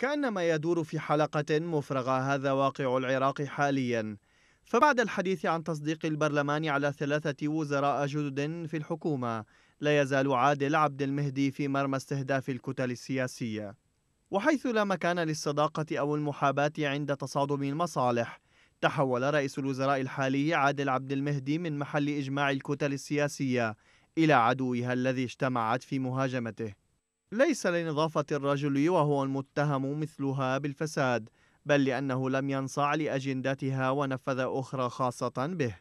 كأنما يدور في حلقة مفرغة هذا واقع العراق حاليا فبعد الحديث عن تصديق البرلمان على ثلاثة وزراء جدد في الحكومة لا يزال عادل عبد المهدي في مرمى استهداف الكتل السياسية وحيث لا مكان للصداقة أو المحاباة عند تصادم المصالح تحول رئيس الوزراء الحالي عادل عبد المهدي من محل إجماع الكتل السياسية إلى عدوها الذي اجتمعت في مهاجمته ليس لنظافة الرجل وهو المتهم مثلها بالفساد بل لأنه لم ينصاع لأجندتها ونفذ أخرى خاصة به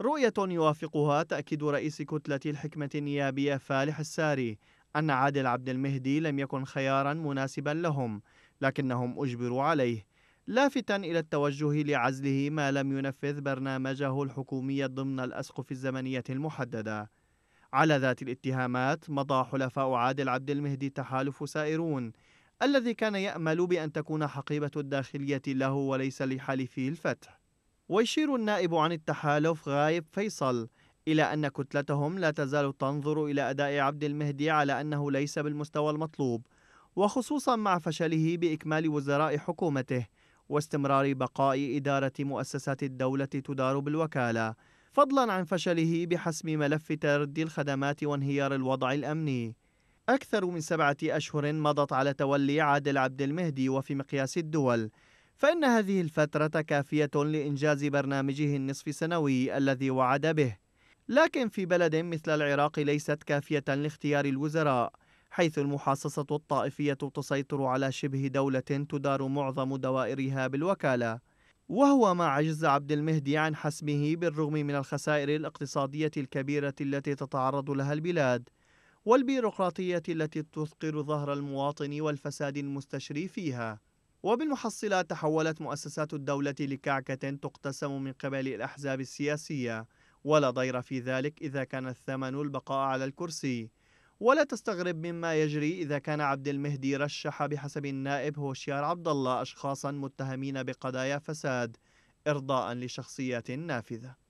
رؤية يوافقها تأكيد رئيس كتلة الحكمة النيابية فالح الساري أن عادل عبد المهدي لم يكن خيارا مناسبا لهم لكنهم أجبروا عليه لافتا إلى التوجه لعزله ما لم ينفذ برنامجه الحكومي ضمن الأسقف الزمنية المحددة على ذات الاتهامات مضى حلفاء عادل عبد المهدي تحالف سائرون الذي كان يأمل بأن تكون حقيبة الداخلية له وليس لحالفه الفتح ويشير النائب عن التحالف غايب فيصل إلى أن كتلتهم لا تزال تنظر إلى أداء عبد المهدي على أنه ليس بالمستوى المطلوب وخصوصا مع فشله بإكمال وزراء حكومته واستمرار بقاء إدارة مؤسسات الدولة تدار بالوكالة فضلا عن فشله بحسم ملف تردي الخدمات وانهيار الوضع الأمني أكثر من سبعة أشهر مضت على تولي عادل عبد المهدي وفي مقياس الدول فإن هذه الفترة كافية لإنجاز برنامجه النصف سنوي الذي وعد به لكن في بلد مثل العراق ليست كافية لاختيار الوزراء حيث المحاصصة الطائفية تسيطر على شبه دولة تدار معظم دوائرها بالوكالة وهو ما عجز عبد المهدي عن حسمه بالرغم من الخسائر الاقتصادية الكبيرة التي تتعرض لها البلاد والبيروقراطية التي تثقل ظهر المواطن والفساد المستشري فيها وبالمحصلة تحولت مؤسسات الدولة لكعكة تقتسم من قبل الأحزاب السياسية ولا ضير في ذلك إذا كان الثمن البقاء على الكرسي ولا تستغرب مما يجري إذا كان عبد المهدي رشح بحسب النائب هوشيار عبد الله أشخاصا متهمين بقضايا فساد إرضاء لشخصيات نافذة